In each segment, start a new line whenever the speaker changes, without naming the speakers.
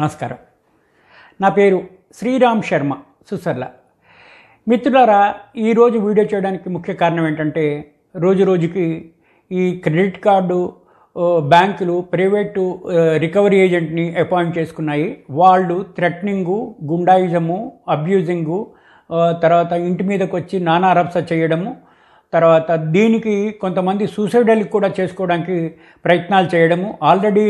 నమస్కారం నా పేరు శ్రీరామ్ శర్మ సుసర్ల మిత్రులారా ఈరోజు వీడియో చేయడానికి ముఖ్య కారణం ఏంటంటే రోజు రోజుకి ఈ క్రెడిట్ కార్డు బ్యాంకులు ప్రైవేటు రికవరీ ఏజెంట్ని అపాయింట్ చేసుకున్నాయి వాళ్ళు థ్రెట్నింగు గుండాయిజము అబ్యూజింగు తర్వాత ఇంటి మీదకి వచ్చి నానా రప్స చేయడము తర్వాత దీనికి కొంతమంది సూసైడల్ కూడా చేసుకోవడానికి ప్రయత్నాలు చేయడము ఆల్రెడీ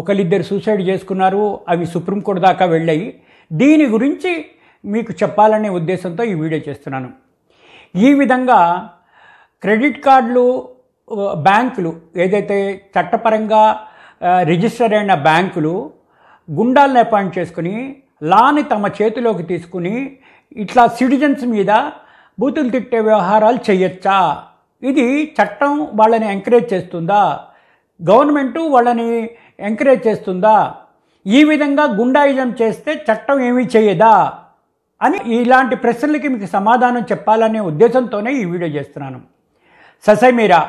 ఒకరిద్దరు సూసైడ్ చేసుకున్నారు అవి సుప్రీంకోర్టు దాకా వెళ్ళాయి దీని గురించి మీకు చెప్పాలనే ఉద్దేశంతో ఈ వీడియో చేస్తున్నాను ఈ విధంగా క్రెడిట్ కార్డులు బ్యాంకులు ఏదైతే చట్టపరంగా రిజిస్టర్ అయిన బ్యాంకులు గుండాలను అపాయింట్ చేసుకుని లాని తమ చేతిలోకి తీసుకుని ఇట్లా సిటిజన్స్ మీద బూతులు తిట్టే వ్యవహారాలు చేయొచ్చా ఇది చట్టం వాళ్ళని ఎంకరేజ్ చేస్తుందా గవర్నమెంటు వాళ్ళని ఎంకరేజ్ చేస్తుందా ఈ విధంగా గుండాయిజం చేస్తే చట్టం ఏమీ చేయదా అని ఇలాంటి ప్రశ్నలకి మీకు సమాధానం చెప్పాలనే ఉద్దేశంతోనే ఈ వీడియో చేస్తున్నాను ససైమీరా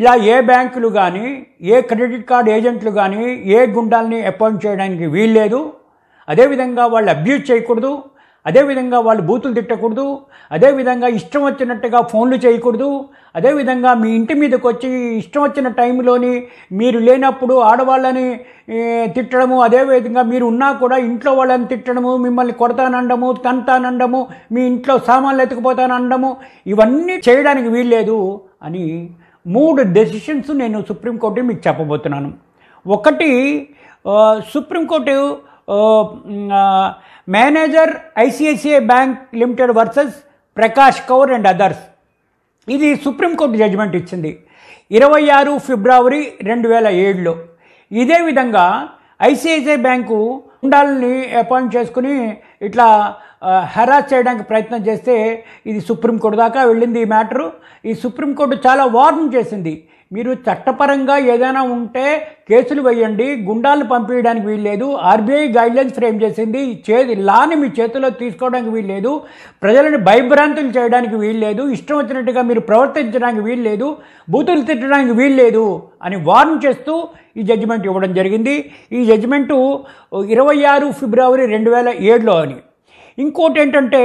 ఇలా ఏ బ్యాంకులు కానీ ఏ క్రెడిట్ కార్డ్ ఏజెంట్లు కానీ ఏ గుండాల్ని అపాయింట్ చేయడానికి వీల్లేదు అదేవిధంగా వాళ్ళు అబ్యూజ్ చేయకూడదు అదేవిధంగా వాళ్ళు బూతులు తిట్టకూడదు అదేవిధంగా ఇష్టం వచ్చినట్టుగా ఫోన్లు చేయకూడదు అదేవిధంగా మీ ఇంటి మీదకి వచ్చి ఇష్టం వచ్చిన టైంలోని మీరు లేనప్పుడు ఆడవాళ్ళని తిట్టడము అదేవిధంగా మీరు ఉన్నా కూడా ఇంట్లో వాళ్ళని తిట్టడము మిమ్మల్ని కొడతానండము తంతానండము మీ ఇంట్లో సామాన్లు ఎత్తుకుపోతానండము ఇవన్నీ చేయడానికి వీల్లేదు అని మూడు డెసిషన్స్ నేను సుప్రీంకోర్టు మీకు చెప్పబోతున్నాను ఒకటి supreme court manager ICICI bank limited versus Prakash Kaur and others ఇది సుప్రీంకోర్టు జడ్జిమెంట్ ఇచ్చింది ఇరవై ఆరు ఫిబ్రవరి రెండు వేల ఏడులో ఇదే విధంగా ఐసిఐసిఐ బ్యాంకు ఉండాలని అపాయింట్ చేసుకుని ఇట్లా హెరాస్ చేయడానికి ప్రయత్నం చేస్తే ఇది సుప్రీంకోర్టు దాకా వెళ్ళింది ఈ మ్యాటరు ఈ సుప్రీంకోర్టు చాలా వార్న్ చేసింది మీరు చట్టపరంగా ఏదైనా ఉంటే కేసులు వేయండి గుండాలు పంపించడానికి వీల్లేదు ఆర్బీఐ గైడ్లైన్స్ ఫ్రేమ్ చేసింది చేతి లాని మీ చేతిలో తీసుకోవడానికి వీల్లేదు ప్రజలను భయభ్రాంతులు చేయడానికి వీల్లేదు ఇష్టం వచ్చినట్టుగా మీరు ప్రవర్తించడానికి వీల్లేదు బూతులు తిట్టడానికి వీల్లేదు అని వార్న్ చేస్తూ ఈ జడ్జిమెంట్ ఇవ్వడం జరిగింది ఈ జడ్జిమెంటు ఇరవై ఆరు ఫిబ్రవరి రెండు వేల ఏడులో అని ఇంకోటి ఏంటంటే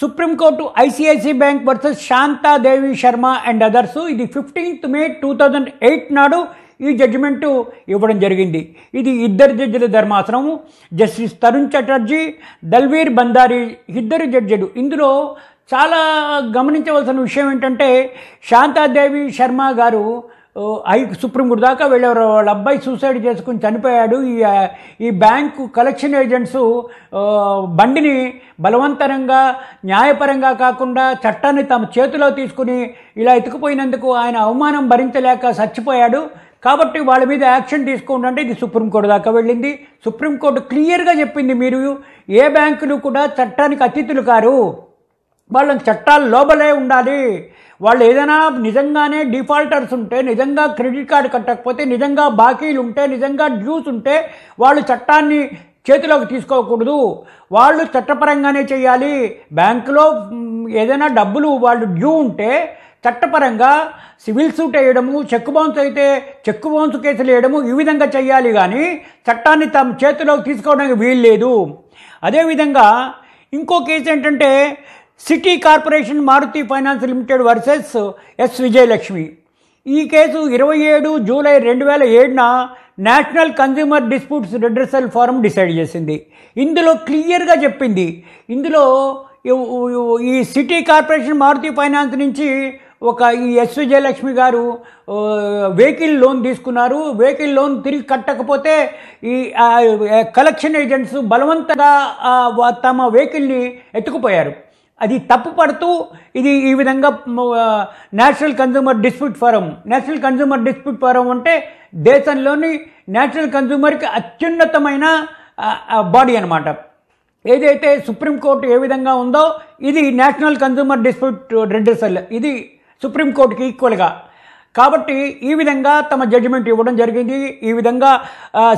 supreme court ICICI bank versus Shanta Devi Sharma and others ఇది fifteenth May two thousand eight నాడు ఈ జడ్జిమెంటు ఇవ్వడం జరిగింది ఇది ఇద్దరు జడ్జిల ధర్మాసనం జస్టిస్ తరుణ్ చటర్జీ దల్వీర్ బందారి ఇద్దరు జడ్జిలు ఇందులో చాలా గమనించవలసిన విషయం ఏంటంటే శాంతాదేవి శర్మ గారు ఐ సుప్రీంకోర్టు దాకా వెళ్ళారు వాళ్ళ అబ్బాయి సూసైడ్ చేసుకుని చనిపోయాడు ఈ ఈ బ్యాంకు కలెక్షన్ ఏజెంట్స్ బండిని బలవంతరంగా న్యాయపరంగా కాకుండా చట్టాన్ని తమ చేతిలో తీసుకుని ఇలా ఎత్తుకుపోయినందుకు ఆయన అవమానం భరించలేక చచ్చిపోయాడు కాబట్టి వాళ్ళ మీద యాక్షన్ అంటే ఇది సుప్రీంకోర్టు దాకా వెళ్ళింది సుప్రీంకోర్టు క్లియర్గా చెప్పింది మీరు ఏ బ్యాంకులు కూడా చట్టానికి అతిథులు కారు వాళ్ళని చట్టాలు లోబలే ఉండాలి వాళ్ళు ఏదైనా నిజంగానే డిఫాల్టర్స్ ఉంటే నిజంగా క్రెడిట్ కార్డు కట్టకపోతే నిజంగా బాకీలు ఉంటే నిజంగా డ్యూస్ ఉంటే వాళ్ళు చట్టాన్ని చేతిలోకి తీసుకోకూడదు వాళ్ళు చట్టపరంగానే చేయాలి బ్యాంకులో ఏదైనా డబ్బులు వాళ్ళు డ్యూ ఉంటే చట్టపరంగా సివిల్ సూట్ వేయడము చెక్ బౌన్స్ అయితే చెక్ బౌన్స్ కేసులు వేయడము ఈ విధంగా చేయాలి కానీ చట్టాన్ని తమ చేతిలోకి తీసుకోవడానికి వీల్లేదు అదేవిధంగా ఇంకో కేసు ఏంటంటే city corporation Maruti finance limited versus S Vijayalakshmi ఈ కేసు ఇరవై ఏడు జూలై రెండు వేల ఏడున national consumer disputes redressal forum decide చేసింది ఇందులో క్లియర్గా చెప్పింది ఇందులో ఈ సిటీ కార్పొరేషన్ మారుతి ఫైనాన్స్ నుంచి ఒక ఈ S Vijayalakshmi garu vehicle loan తీసుకున్నారు వెహికల్ లోన్ తిరిగి కట్టకపోతే ఈ కలెక్షన్ ఏజెంట్స్ బలవంతంగా తమ వెహికల్ని ఎత్తుకుపోయారు అది తప్పుపడుతూ ఇది ఈ విధంగా national consumer dispute forum national consumer dispute forum అంటే దేశంలోని నేషనల్ కన్జ్యూమర్కి అత్యున్నతమైన బాడీ అనమాట ఏదైతే సుప్రీంకోర్టు ఏ విధంగా ఉందో ఇది నేషనల్ కన్జ్యూమర్ డిస్ప్యూట్ రెండర్సల్ ఇది సుప్రీంకోర్టుకి ఈక్వల్గా కాబట్టి ఈ విధంగా తమ జడ్జిమెంట్ ఇవ్వడం జరిగింది ఈ విధంగా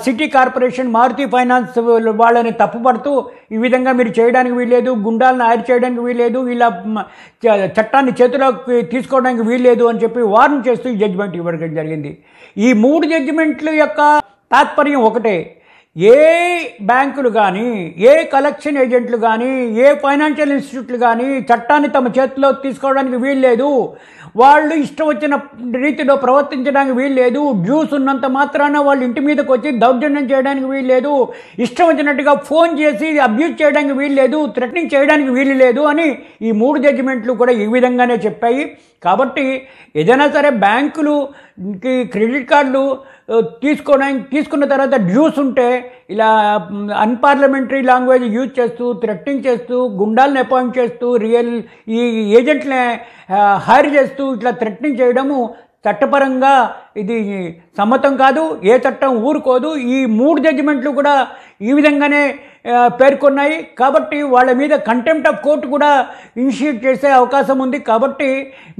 సిటీ కార్పొరేషన్ మారుతి ఫైనాన్స్ వాళ్ళని తప్పుపడుతూ ఈ విధంగా మీరు చేయడానికి వీల్లేదు గుండాలను ఆయన చేయడానికి వీల్లేదు ఇలా చట్టాన్ని చేతిలోకి తీసుకోవడానికి వీల్లేదు అని చెప్పి వార్న్ చేస్తూ ఈ జడ్జిమెంట్ ఇవ్వడం జరిగింది ఈ మూడు జడ్జిమెంట్ల యొక్క తాత్పర్యం ఒకటే ఏ బ్యాంకులు కానీ ఏ కలెక్షన్ ఏజెంట్లు కానీ ఏ ఫైనాన్షియల్ ఇన్స్టిట్యూట్లు కానీ చట్టాన్ని తమ చేతిలో తీసుకోవడానికి వీల్లేదు వాళ్ళు ఇష్టం వచ్చిన రీతిలో ప్రవర్తించడానికి వీల్లేదు డ్యూస్ ఉన్నంత మాత్రాన వాళ్ళు ఇంటి మీదకి వచ్చి దౌర్జన్యం చేయడానికి వీల్లేదు ఇష్టం వచ్చినట్టుగా ఫోన్ చేసి అబ్యూజ్ చేయడానికి వీల్లేదు థ్రెట్నింగ్ చేయడానికి వీలు లేదు అని ఈ మూడు జడ్జిమెంట్లు కూడా ఈ విధంగానే చెప్పాయి కాబట్టి ఏదైనా సరే బ్యాంకులు క్రెడిట్ కార్డులు తీసుకోవడానికి తీసుకున్న తర్వాత డ్యూస్ ఉంటే ఇలా అన్పార్లమెంటరీ లాంగ్వేజ్ యూజ్ చేస్తూ థ్రెట్టింగ్ చేస్తూ గుండాలను అపాయింట్ చేస్తూ రియల్ ఈ ఏజెంట్లే హైర్ చేస్తూ ఇట్లా థ్రెట్నింగ్ చేయడము చట్టపరంగా ఇది సమ్మతం కాదు ఏ చట్టం ఊరుకోదు ఈ మూడు జడ్జిమెంట్లు కూడా ఈ విధంగానే పేర్కొన్నాయి కాబట్టి వాళ్ళ మీద కంటెంప్ట్ ఆఫ్ కోర్టు కూడా ఇనిషియేట్ చేసే అవకాశం ఉంది కాబట్టి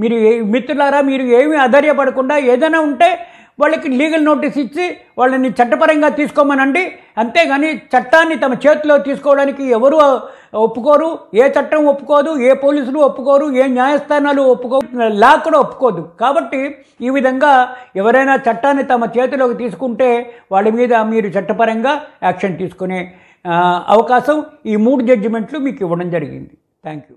మీరు మిత్రులారా మీరు ఏమీ అధైర్యపడకుండా ఏదైనా ఉంటే వాళ్ళకి లీగల్ నోటీస్ ఇచ్చి వాళ్ళని చట్టపరంగా తీసుకోమనండి అంతేగాని చట్టాన్ని తమ చేతిలో తీసుకోవడానికి ఎవరు ఒప్పుకోరు ఏ చట్టం ఒప్పుకోదు ఏ పోలీసులు ఒప్పుకోరు ఏ న్యాయస్థానాలు ఒప్పుకో లా కూడా ఒప్పుకోదు కాబట్టి ఈ విధంగా ఎవరైనా చట్టాన్ని తమ చేతిలోకి తీసుకుంటే వాళ్ళ మీద మీరు చట్టపరంగా యాక్షన్ తీసుకునే అవకాశం ఈ మూడు జడ్జిమెంట్లు మీకు ఇవ్వడం జరిగింది థ్యాంక్ యూ